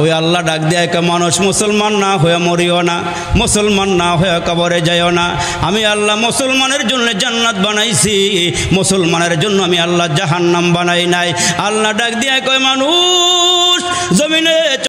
ওই আল্লাহ ডাক দেয় কে মানুষ মুসলমান না হয়ে মরিও না মুসলমান না হয়ে কবরে যাইও না আমি আল্লাহ মুসলমানের জন্য জান্নাত বানাইছি মুসলমানের জন্য আমি আল্লাহ জাহান্নাম বানাই নাই আল্লাহ ডাক দিয়ে কয় মানুষ জমিনে